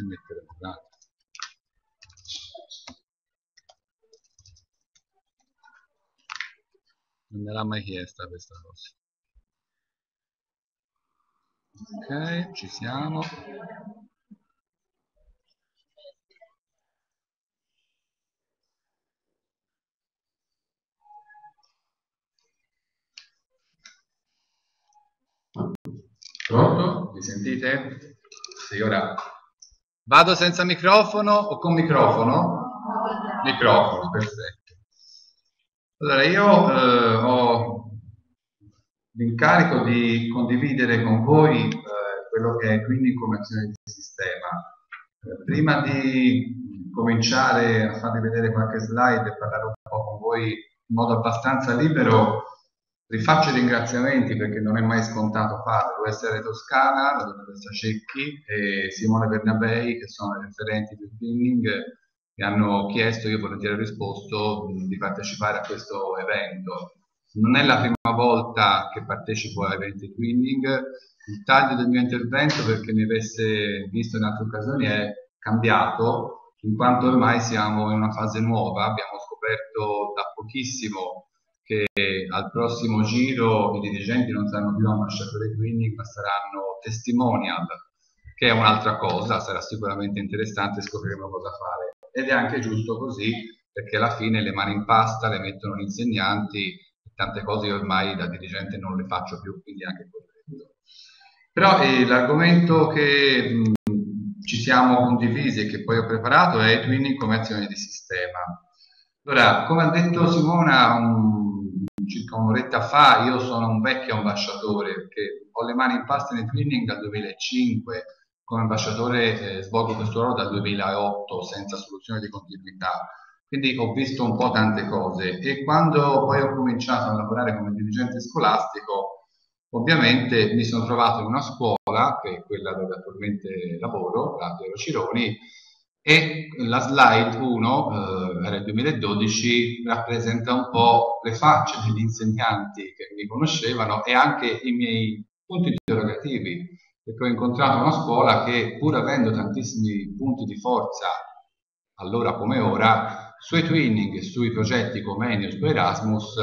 mettere un altro. Non me l'ha mai chiesta questa cosa. Ok, ci siamo. Pronto? Mi sentite? Sì, ora Vado senza microfono o con microfono? Microfono, perfetto. Allora, io eh, ho l'incarico di condividere con voi eh, quello che è quindi come azione di sistema. Eh, prima di cominciare a farvi vedere qualche slide e parlare un po' con voi in modo abbastanza libero, Rifaccio i ringraziamenti perché non è mai scontato farlo, essere Toscana, la dottoressa Cecchi e Simone Bernabei che sono i referenti del Binning che hanno chiesto, io volentieri ho risposto, di partecipare a questo evento. Non è la prima volta che partecipo a eventi Twinning, il taglio del mio intervento perché mi avesse visto in altre occasioni è cambiato in quanto ormai siamo in una fase nuova, abbiamo scoperto da pochissimo che al prossimo giro i dirigenti non saranno più ambasciatori Greening ma saranno testimonial, che è un'altra cosa, sarà sicuramente interessante, scopriremo cosa fare. Ed è anche giusto così, perché alla fine le mani in pasta le mettono gli insegnanti, tante cose io ormai da dirigente non le faccio più, quindi anche quello. Però eh, l'argomento che ci siamo condivisi e che poi ho preparato è il twinning come azione di sistema. Allora, come ha detto Simona, mh, circa un'oretta fa, io sono un vecchio ambasciatore perché ho le mani in pasta nel training dal 2005, come ambasciatore eh, svolgo questo ruolo dal 2008 senza soluzione di continuità, quindi ho visto un po' tante cose e quando poi ho cominciato a lavorare come dirigente scolastico, ovviamente mi sono trovato in una scuola, che è quella dove attualmente lavoro, la Piero Cironi, e la slide 1, eh, era il 2012, rappresenta un po' le facce degli insegnanti che mi conoscevano e anche i miei punti interrogativi, perché ho incontrato una scuola che pur avendo tantissimi punti di forza, allora come ora, sui twinning, sui progetti come Enius o Erasmus,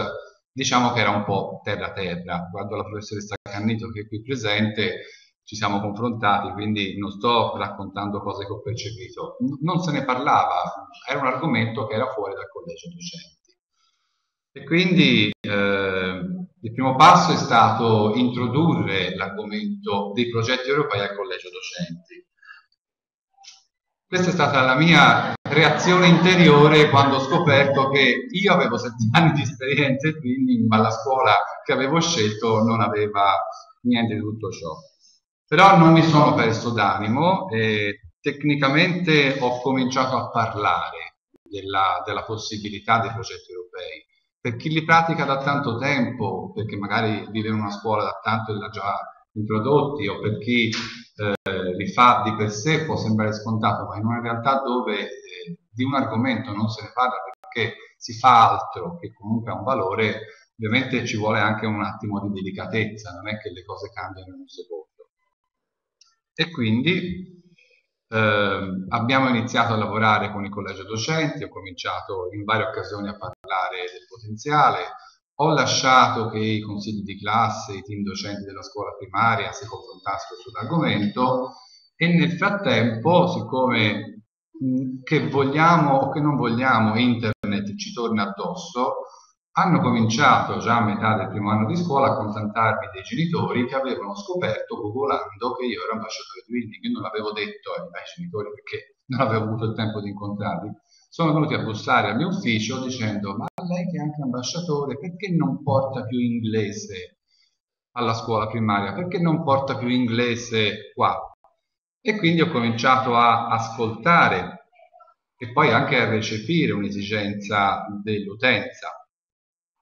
diciamo che era un po' terra terra. Guardo la professoressa Cannito che è qui presente, ci siamo confrontati, quindi non sto raccontando cose che ho percepito, non se ne parlava, era un argomento che era fuori dal collegio docenti. E quindi eh, il primo passo è stato introdurre l'argomento dei progetti europei al collegio docenti. Questa è stata la mia reazione interiore quando ho scoperto che io avevo sette anni di esperienza e quindi ma la scuola che avevo scelto non aveva niente di tutto ciò. Però non mi sono perso d'animo e tecnicamente ho cominciato a parlare della, della possibilità dei progetti europei. Per chi li pratica da tanto tempo, perché magari vive in una scuola da tanto e l'ha già introdotti, o per chi eh, li fa di per sé può sembrare scontato, ma in una realtà dove eh, di un argomento non se ne parla perché si fa altro che comunque ha un valore, ovviamente ci vuole anche un attimo di delicatezza, non è che le cose cambiano in un secondo. E quindi eh, abbiamo iniziato a lavorare con il collegio docenti, ho cominciato in varie occasioni a parlare del potenziale, ho lasciato che i consigli di classe, i team docenti della scuola primaria si confrontassero sull'argomento e nel frattempo, siccome mh, che vogliamo o che non vogliamo internet ci torna addosso, hanno cominciato già a metà del primo anno di scuola a contattarmi dei genitori che avevano scoperto googolando che io ero ambasciatore Twinning, io non l'avevo detto ai miei genitori perché non avevo avuto il tempo di incontrarli, sono venuti a bussare al mio ufficio dicendo ma lei che è anche ambasciatore perché non porta più inglese alla scuola primaria, perché non porta più inglese qua? E quindi ho cominciato a ascoltare e poi anche a recepire un'esigenza dell'utenza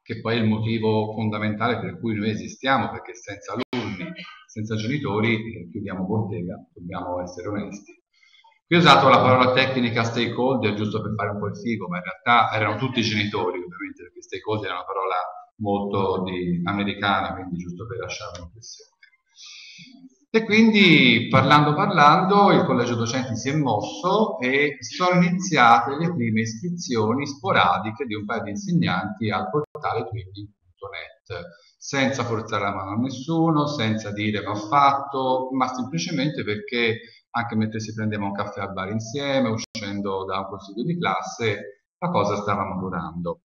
che poi è il motivo fondamentale per cui noi esistiamo, perché senza alunni, senza genitori, chiudiamo bottega, dobbiamo essere onesti. Qui ho usato la parola tecnica stakeholder giusto per fare un po' il figo, ma in realtà erano tutti genitori, ovviamente, perché stakeholder è una parola molto di, americana, quindi giusto per lasciare un'impressione. E quindi parlando parlando il collegio docenti si è mosso e sono iniziate le prime iscrizioni sporadiche di un paio di insegnanti al portale twinning.net, senza forzare la mano a nessuno, senza dire va fatto, ma semplicemente perché anche mentre si prendeva un caffè al bar insieme, uscendo da un consiglio di classe, la cosa stava maturando.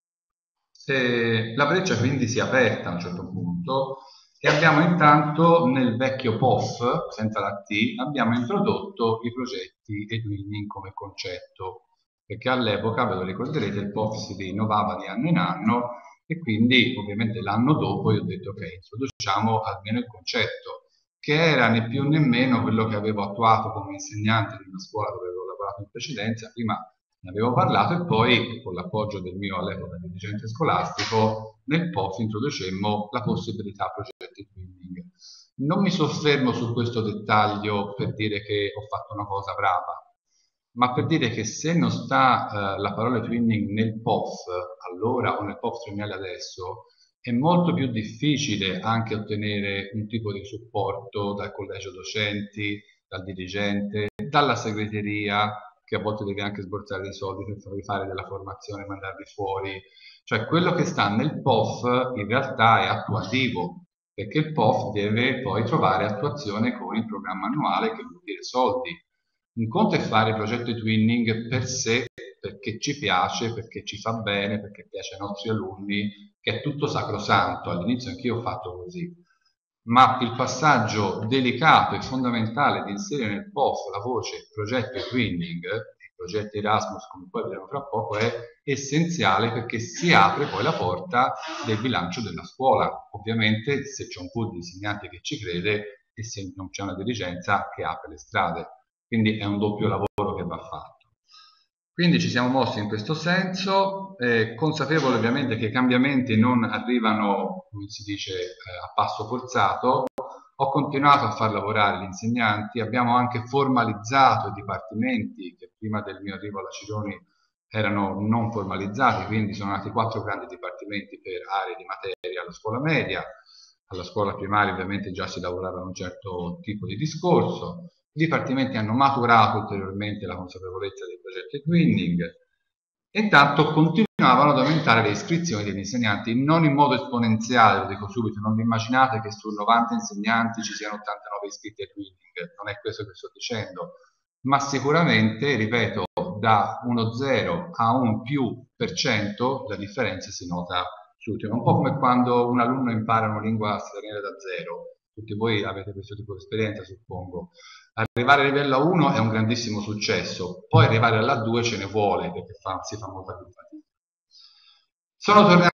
E la breccia quindi si è aperta a un certo punto e abbiamo intanto nel vecchio POF, senza la T, abbiamo introdotto i progetti e quindi come concetto, perché all'epoca, ve lo ricorderete, il POF si rinnovava di anno in anno e quindi ovviamente l'anno dopo io ho detto ok, introduciamo almeno il concetto, che era né più né meno quello che avevo attuato come insegnante in una scuola dove avevo lavorato in precedenza, prima ne avevo parlato e poi con l'appoggio del mio all'epoca dirigente scolastico nel post introducemmo la possibilità progetti building. Non mi soffermo su questo dettaglio per dire che ho fatto una cosa brava, ma per dire che se non sta eh, la parola twinning nel POF allora o nel POF triennale adesso, è molto più difficile anche ottenere un tipo di supporto dal collegio docenti, dal dirigente, dalla segreteria, che a volte deve anche sborsare dei soldi per farvi fare della formazione, mandarvi fuori, cioè quello che sta nel POF in realtà è attuativo, perché il POF deve poi trovare attuazione con il programma annuale che vuol dire soldi. Un conto è fare il progetto di twinning per sé, perché ci piace, perché ci fa bene, perché piace ai nostri alunni, che è tutto sacrosanto. All'inizio anch'io ho fatto così. Ma il passaggio delicato e fondamentale di inserire nel POF la voce progetto e twinning progetti Erasmus, come poi vedremo fra poco, è essenziale perché si apre poi la porta del bilancio della scuola. Ovviamente se c'è un po' di insegnanti che ci crede e se non c'è una dirigenza che apre le strade. Quindi è un doppio lavoro che va fatto. Quindi ci siamo mossi in questo senso, eh, consapevoli ovviamente che i cambiamenti non arrivano, come si dice, eh, a passo forzato, ho continuato a far lavorare gli insegnanti, abbiamo anche formalizzato i dipartimenti che prima del mio arrivo alla Cironi erano non formalizzati, quindi sono nati quattro grandi dipartimenti per aree di materia alla scuola media, alla scuola primaria ovviamente già si lavorava un certo tipo di discorso, i dipartimenti hanno maturato ulteriormente la consapevolezza dei progetti twinning e tanto continuo continuavano ad aumentare le iscrizioni degli insegnanti, non in modo esponenziale, lo dico subito, non vi immaginate che su 90 insegnanti ci siano 89 iscritti al Winning, non è questo che sto dicendo, ma sicuramente, ripeto, da uno 0 a un più per cento la differenza si nota subito, un po' come quando un alunno impara una lingua straniera da zero, tutti voi avete questo tipo di esperienza, suppongo. Arrivare a livello 1 è un grandissimo successo, poi arrivare alla 2 ce ne vuole perché fa, si fa molta più fatica sono tornato